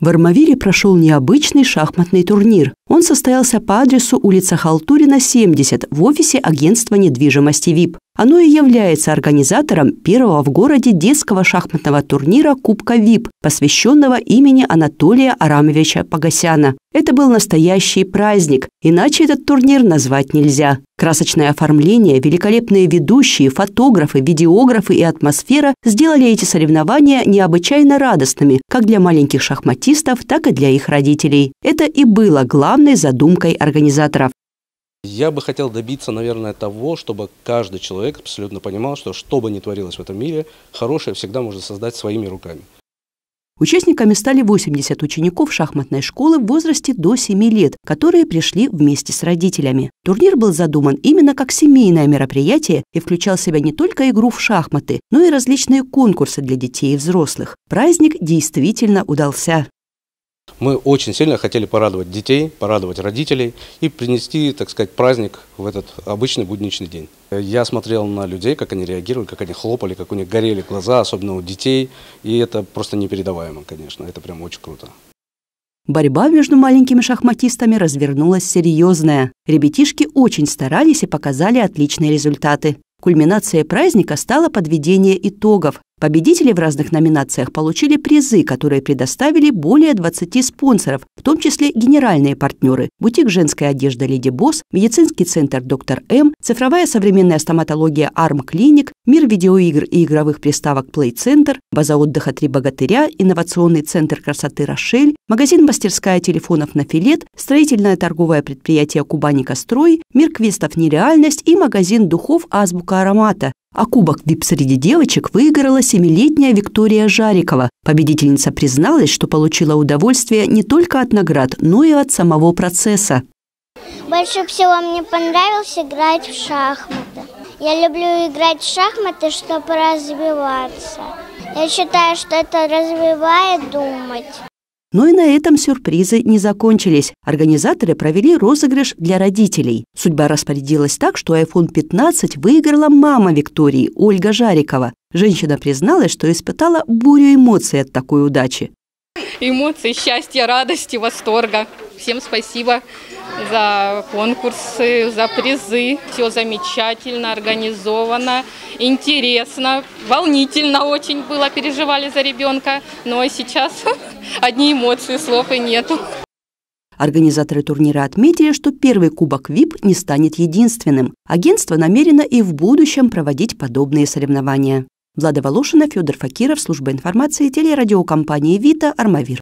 В Армавире прошел необычный шахматный турнир. Он состоялся по адресу улица Халтурина, 70, в офисе агентства недвижимости ВИП. Оно и является организатором первого в городе детского шахматного турнира «Кубка ВИП», посвященного имени Анатолия Арамовича Погосяна. Это был настоящий праздник, иначе этот турнир назвать нельзя. Красочное оформление, великолепные ведущие, фотографы, видеографы и атмосфера сделали эти соревнования необычайно радостными как для маленьких шахматистов, так и для их родителей. Это и было главное данной задумкой организаторов. Я бы хотел добиться, наверное, того, чтобы каждый человек абсолютно понимал, что что бы ни творилось в этом мире, хорошее всегда можно создать своими руками. Участниками стали 80 учеников шахматной школы в возрасте до 7 лет, которые пришли вместе с родителями. Турнир был задуман именно как семейное мероприятие и включал в себя не только игру в шахматы, но и различные конкурсы для детей и взрослых. Праздник действительно удался. Мы очень сильно хотели порадовать детей, порадовать родителей и принести, так сказать, праздник в этот обычный будничный день. Я смотрел на людей, как они реагировали, как они хлопали, как у них горели глаза, особенно у детей. И это просто непередаваемо, конечно. Это прям очень круто. Борьба между маленькими шахматистами развернулась серьезная. Ребятишки очень старались и показали отличные результаты. Кульминацией праздника стало подведение итогов, Победители в разных номинациях получили призы, которые предоставили более 20 спонсоров, в том числе генеральные партнеры – бутик женской одежды «Леди Босс», медицинский центр «Доктор М», цифровая современная стоматология «Арм Клиник», мир видеоигр и игровых приставок «Плей Центр», база отдыха «Три богатыря», инновационный центр красоты «Рошель», магазин-мастерская телефонов на «Филет», строительное торговое предприятие «Кубаника Строй», мир квестов «Нереальность» и магазин духов «Азбука аромата», а кубок VIP среди девочек выиграла семилетняя Виктория Жарикова. Победительница призналась, что получила удовольствие не только от наград, но и от самого процесса. Больше всего мне понравилось играть в шахматы. Я люблю играть в шахматы, чтобы развиваться. Я считаю, что это развивает думать. Но и на этом сюрпризы не закончились. Организаторы провели розыгрыш для родителей. Судьба распорядилась так, что iPhone 15 выиграла мама Виктории, Ольга Жарикова. Женщина призналась, что испытала бурю эмоций от такой удачи эмоций, счастья, радости, восторга. Всем спасибо за конкурсы, за призы. Все замечательно, организовано, интересно, волнительно очень было, переживали за ребенка. Но ну, а сейчас одни эмоции, слов и нету. Организаторы турнира отметили, что первый кубок ВИП не станет единственным. Агентство намерено и в будущем проводить подобные соревнования. Влада Волошина, Федор Факиров, служба информации телерадиокомпании «Вита», Армавир.